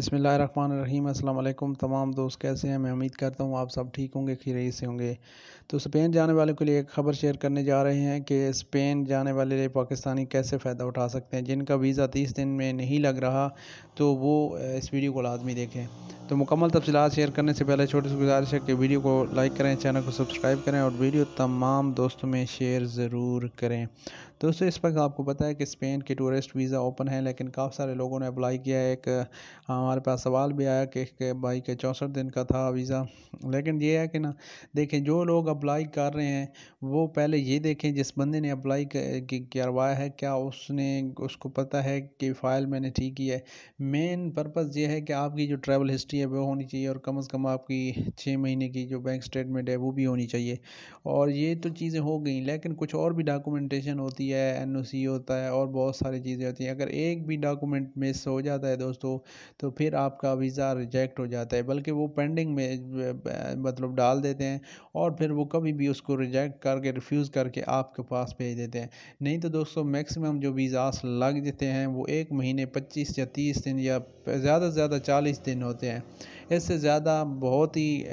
बसमीम अल्लाम तमाम दोस्त कैसे हैं मैं उम्मीद करता हूँ आप सब ठीक होंगे खीरे से होंगे तो स्पेन जाने वाले के लिए एक खबर शेयर करने जा रहे हैं कि स्पेन जाने वाले लिए पाकिस्तानी कैसे फ़ायदा उठा सकते हैं जिनका वीज़ा तीस दिन में नहीं लग रहा तो वो इस वीडियो को लाजमी देखें तो मुकम्मल तफसीत शेयर करने से पहले छोटी सी गुजारिश है कि वीडियो को लाइक करें चैनल को सब्सक्राइब करें और वीडियो तमाम दोस्तों में शेयर ज़रूर करें दोस्तों इस वक्त आपको पता है कि स्पेन के टूरिस्ट वीज़ा ओपन है लेकिन काफ़ी सारे लोगों ने अप्लाई किया है एक हमारे पास सवाल भी आया कि, भाई के चौंसठ दिन का था वीज़ा लेकिन ये है कि ना देखें जो लोग अप्लाई कर रहे हैं वो पहले ये देखें जिस बंदे ने अप्लाई करवाया है क्या उसने उसको पता है कि फ़ाइल मैंने ठीक की है मेन पर्पज़ ये है कि आपकी जो ट्रैवल हिस्ट्री है वो होनी चाहिए और कम अज़ कम आपकी छः महीने की जो बैंक स्टेटमेंट है वो भी होनी चाहिए और ये तो चीज़ें हो गई लेकिन कुछ और भी डॉक्यूमेंटेशन होती है है एन ओ सी होता है और बहुत सारी चीज़ें होती हैं अगर एक भी डॉक्यूमेंट मिस हो जाता है दोस्तों तो फिर आपका वीज़ा रिजेक्ट हो जाता है बल्कि वो पेंडिंग में मतलब डाल देते हैं और फिर वो कभी भी उसको रिजेक्ट करके रिफ्यूज़ करके आपके पास भेज देते हैं नहीं तो दोस्तों मैक्सिमम जो वीज़ास लग देते हैं वो एक महीने पच्चीस या तीस दिन या ज़्यादा से ज़्यादा चालीस दिन होते हैं इससे ज़्यादा बहुत ही आ,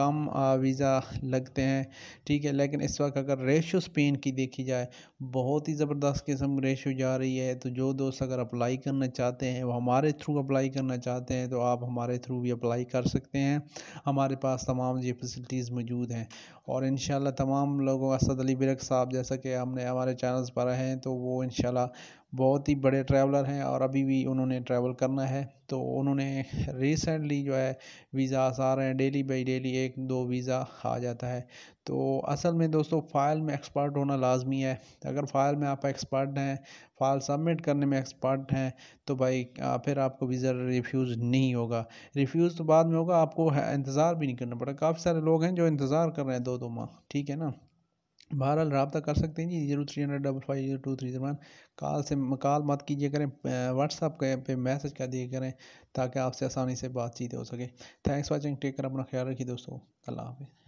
कम वीज़ा लगते हैं ठीक है लेकिन इस वक्त अगर रेशो स्पेन की देखी जाए बहुत बहुत ही ज़बरदस्त किस्म रेशो जा रही है तो जो दोस्त अगर अप्लाई करना चाहते हैं वो हमारे थ्रू अप्लाई करना चाहते हैं तो आप हमारे थ्रू भी अप्लाई कर सकते हैं हमारे पास तमाम ये फैसिलिटीज़ मौजूद हैं और इन तमाम लोगों असद अली बिरक साहब जैसा कि हमने हमारे चैनल्स पर हैं तो वो इन बहुत ही बड़े ट्रैवलर हैं और अभी भी उन्होंने ट्रैवल करना है तो उन्होंने रिसेंटली जो है वीज़ा आ रहे हैं डेली बाई डेली एक दो वीज़ा आ जाता है तो असल में दोस्तों फ़ाइल में एक्सपर्ट होना लाजमी है अगर फ़ाइल में आप एक्सपर्ट हैं फ़ाइल सबमिट करने में एक्सपर्ट हैं तो भाई फिर आपको वीज़ा रिफ्यूज़ नहीं होगा रिफ्यूज़ तो बाद में होगा आपको इंतज़ार भी नहीं करना पड़ेगा काफ़ी सारे लोग हैं जो इंतज़ार कर रहे हैं दो दो माह ठीक है ना बहरहाल रबता कर सकते हैं जी zero three hundred double five zero two three zero one call से कॉल मत कीजिए करें व्हाट्सअप के पे मैसेज कर दिए करें ताकि आपसे आसानी से बातचीत हो सके थैंक्स वॉचिंग टेक कर अपना ख्याल रखिए दोस्तों अल्लाह हाफिज़